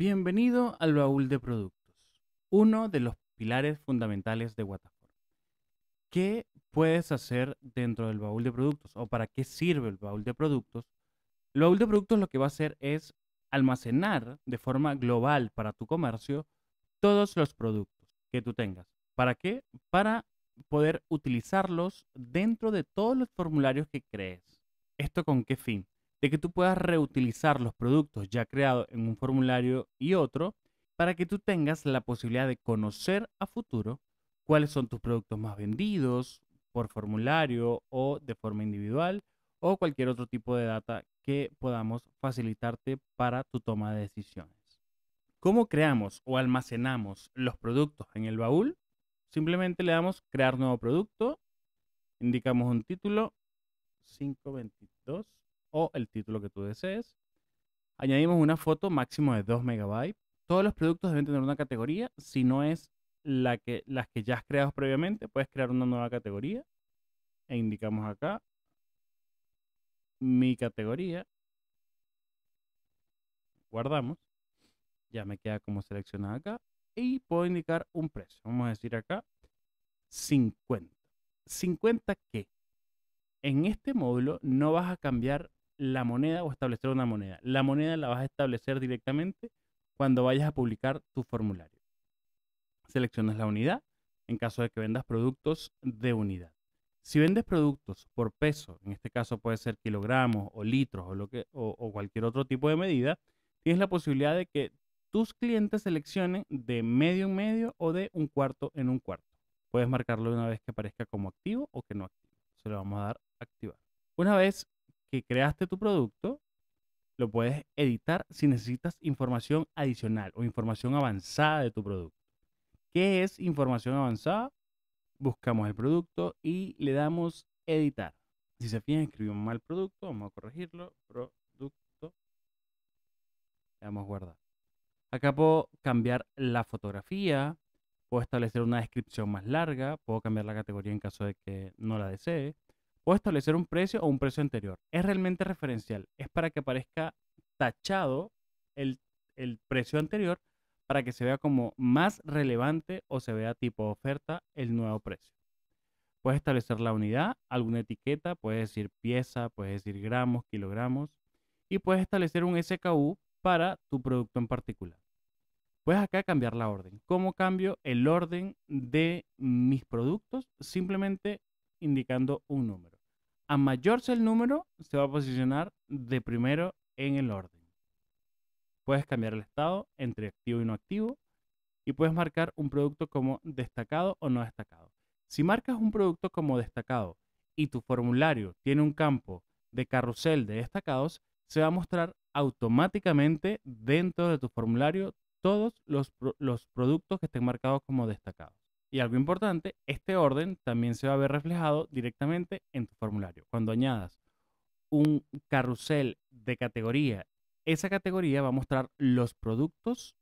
Bienvenido al baúl de productos, uno de los pilares fundamentales de Wataform. ¿Qué puedes hacer dentro del baúl de productos o para qué sirve el baúl de productos? El baúl de productos lo que va a hacer es almacenar de forma global para tu comercio todos los productos que tú tengas. ¿Para qué? Para poder utilizarlos dentro de todos los formularios que crees. ¿Esto con qué fin? de que tú puedas reutilizar los productos ya creados en un formulario y otro para que tú tengas la posibilidad de conocer a futuro cuáles son tus productos más vendidos por formulario o de forma individual o cualquier otro tipo de data que podamos facilitarte para tu toma de decisiones. ¿Cómo creamos o almacenamos los productos en el baúl? Simplemente le damos crear nuevo producto, indicamos un título 522 o el título que tú desees. Añadimos una foto máximo de 2 megabytes. Todos los productos deben tener una categoría. Si no es la que, las que ya has creado previamente, puedes crear una nueva categoría. E indicamos acá mi categoría. Guardamos. Ya me queda como seleccionada acá. Y puedo indicar un precio. Vamos a decir acá 50. ¿50 qué? En este módulo no vas a cambiar la moneda o establecer una moneda. La moneda la vas a establecer directamente cuando vayas a publicar tu formulario. Seleccionas la unidad en caso de que vendas productos de unidad. Si vendes productos por peso, en este caso puede ser kilogramos o litros o, lo que, o, cualquier otro tipo de medida, tienes la posibilidad de que tus clientes seleccionen de medio en medio o de un cuarto en un cuarto. Puedes marcarlo una vez que aparezca como activo o que no activo. Se lo vamos a dar activar. Una vez que creaste tu producto, lo puedes editar si necesitas información adicional o información avanzada de tu producto. ¿Qué es información avanzada? Buscamos el producto y le damos editar. Si se fijan, un mal producto, vamos a corregirlo. Producto. Le damos guardar. Acá puedo cambiar la fotografía, puedo establecer una descripción más larga, puedo cambiar la categoría en caso de que no la desee, Puedes establecer un precio o un precio anterior. Es realmente referencial. Es para que aparezca tachado el, el precio anterior para que se vea como más relevante o se vea tipo oferta el nuevo precio. Puedes establecer la unidad, alguna etiqueta, puedes decir pieza, puedes decir gramos, kilogramos, y puedes establecer un SKU para tu producto en particular. Puedes acá cambiar la orden. ¿Cómo cambio el orden de mis productos? Simplemente indicando un número. A mayor sea el número, se va a posicionar de primero en el orden. Puedes cambiar el estado entre activo y no activo y puedes marcar un producto como destacado o no destacado. Si marcas un producto como destacado y tu formulario tiene un campo de carrusel de destacados, se va a mostrar automáticamente dentro de tu formulario todos los, los productos que estén marcados como destacados. Y algo importante, este orden también se va a ver reflejado directamente en tu formulario. Cuando añadas un carrusel de categoría, esa categoría va a mostrar los productos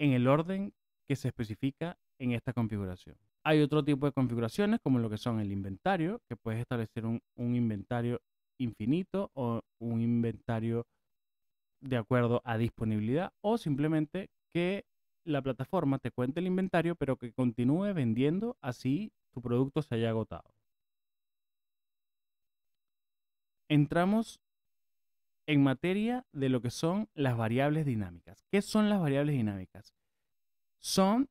en el orden que se especifica en esta configuración. Hay otro tipo de configuraciones, como lo que son el inventario, que puedes establecer un, inventario infinito o un inventario de acuerdo a disponibilidad o simplemente que la plataforma te cuente el inventario, pero que continúe vendiendo así tu producto se haya agotado. Entramos en materia de lo que son las variables dinámicas. ¿Qué son las variables dinámicas? Son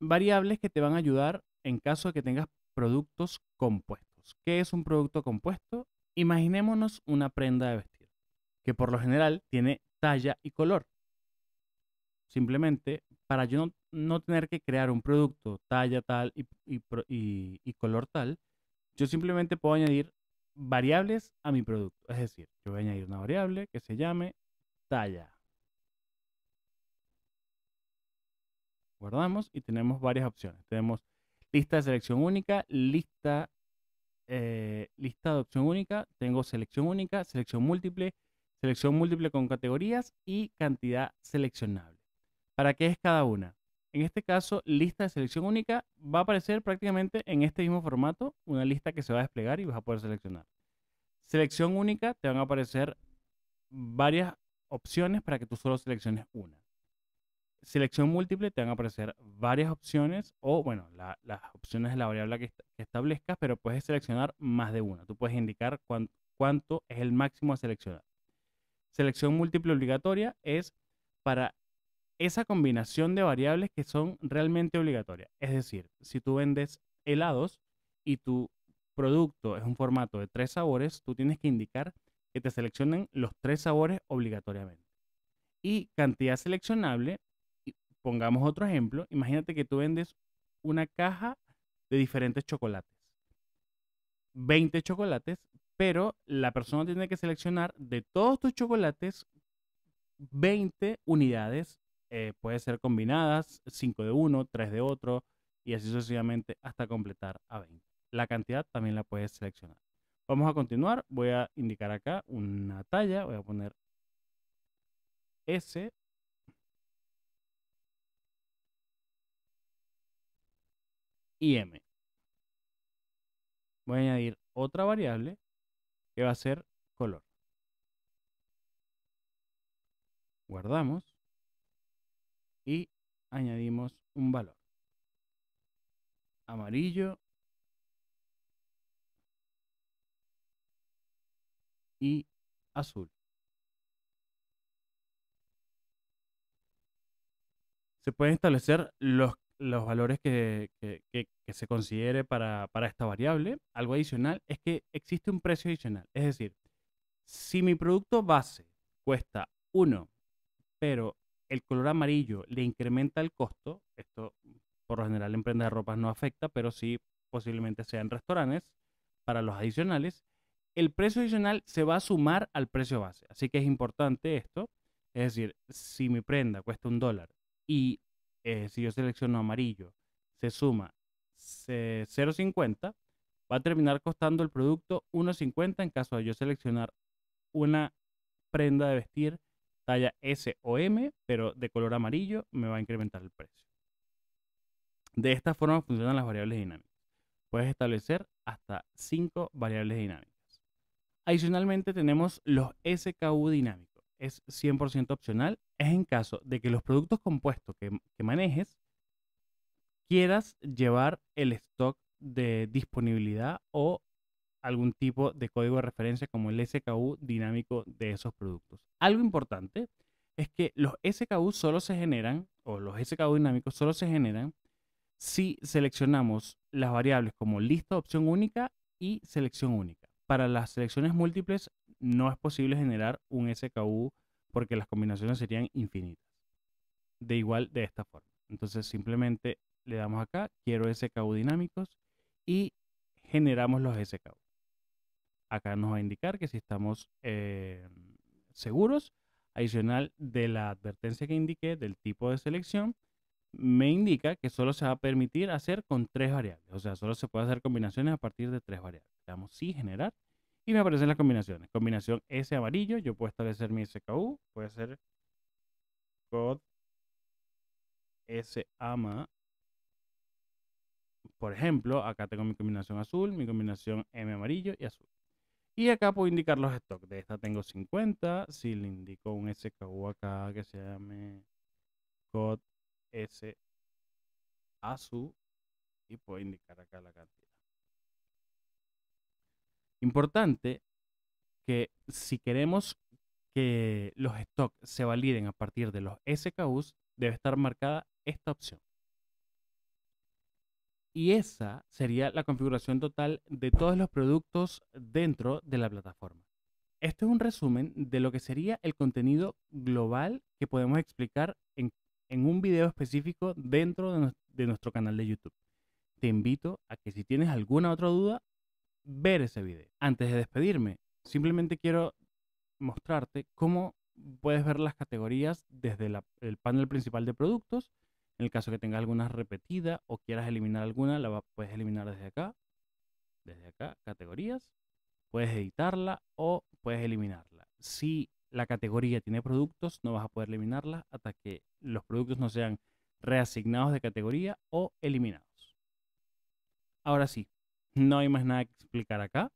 variables que te van a ayudar en caso de que tengas productos compuestos. ¿Qué es un producto compuesto? Imaginémonos una prenda de vestir, que por lo general tiene talla y color. Simplemente para yo no, tener que crear un producto talla tal y, color tal, yo simplemente puedo añadir variables a mi producto. Es decir, yo voy a añadir una variable que se llame talla. Guardamos y tenemos varias opciones. Tenemos lista de selección única, lista, eh, lista de opción única, tengo selección única, selección múltiple, selección múltiple con categorías y cantidad seleccionable. ¿Para qué es cada una? En este caso, lista de selección única va a aparecer prácticamente en este mismo formato, una lista que se va a desplegar y vas a poder seleccionar. Selección única, te van a aparecer varias opciones para que tú solo selecciones una. Selección múltiple, te van a aparecer varias opciones o, bueno, las opciones de la variable que, establezcas, pero puedes seleccionar más de una. Tú puedes indicar cuánto es el máximo a seleccionar. Selección múltiple obligatoria es para esa combinación de variables que son realmente obligatorias. Es decir, si tú vendes helados y tu producto es un formato de tres sabores, tú tienes que indicar que te seleccionen los tres sabores obligatoriamente. Y cantidad seleccionable, pongamos otro ejemplo, imagínate que tú vendes una caja de diferentes chocolates. 20 chocolates, pero la persona tiene que seleccionar de todos tus chocolates 20 unidades eh, puede ser combinadas, 5 de uno, 3 de otro, y así sucesivamente hasta completar a 20. La cantidad también la puedes seleccionar. Vamos a continuar, voy a indicar acá una talla, voy a poner S. Y M. Voy a añadir otra variable que va a ser color. Guardamos y añadimos un valor. Amarillo. Y azul. Se pueden establecer los, valores que, se considere para, para esta variable. Algo adicional es que existe un precio adicional. Es decir, si mi producto base cuesta 1, pero el color amarillo le incrementa el costo, esto por lo general en prenda de ropas no afecta, pero sí posiblemente sea en restaurantes, para los adicionales, el precio adicional se va a sumar al precio base. Así que es importante esto. Es decir, si mi prenda cuesta un dólar y eh, si yo selecciono amarillo, se suma 0.50, va a terminar costando el producto 1.50 en caso de yo seleccionar una prenda de vestir talla S o M, pero de color amarillo, me va a incrementar el precio. De esta forma funcionan las variables dinámicas. Puedes establecer hasta 5 variables dinámicas. Adicionalmente tenemos los SKU dinámicos. Es 100% opcional. Es en caso de que los productos compuestos que, que manejes quieras llevar el stock de disponibilidad o algún tipo de código de referencia como el SKU dinámico de esos productos. Algo importante es que los SKU solo se generan, o los SKU dinámicos solo se generan si seleccionamos las variables como lista, opción única y selección única. Para las selecciones múltiples no es posible generar un SKU porque las combinaciones serían infinitas. De igual de esta forma. Entonces simplemente le damos acá, quiero SKU dinámicos y generamos los SKU. Acá nos va a indicar que si estamos eh, seguros, adicional de la advertencia que indiqué del tipo de selección, me indica que solo se va a permitir hacer con tres variables. O sea, solo se puede hacer combinaciones a partir de tres variables. Le damos sí, generar, y me aparecen las combinaciones. Combinación S amarillo, yo puedo establecer mi SKU, puede ser COD S ama. Por ejemplo, acá tengo mi combinación azul, mi combinación M amarillo y azul. Y acá puedo indicar los stocks. De esta tengo 50. Si le indico un SKU acá que se llame COD S ASU. Y puedo indicar acá la cantidad. Importante que si queremos que los stocks se validen a partir de los SKUs, debe estar marcada esta opción. Y esa sería la configuración total de todos los productos dentro de la plataforma. Esto es un resumen de lo que sería el contenido global que podemos explicar en, un video específico dentro de, nuestro canal de YouTube. Te invito a que si tienes alguna otra duda, ver ese video. Antes de despedirme, simplemente quiero mostrarte cómo puedes ver las categorías desde el panel principal de productos en el caso que tengas alguna repetida o quieras eliminar alguna, la puedes eliminar desde acá, desde acá, categorías. Puedes editarla o puedes eliminarla. Si la categoría tiene productos, no vas a poder eliminarla hasta que los productos no sean reasignados de categoría o eliminados. Ahora sí, no hay más nada que explicar acá.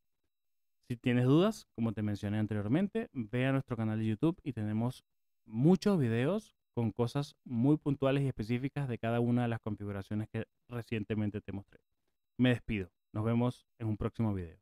Si tienes dudas, como te mencioné anteriormente, ve a nuestro canal de YouTube y tenemos muchos videos con cosas muy puntuales y específicas de cada una de las configuraciones que recientemente te mostré. Me despido. Nos vemos en un próximo video.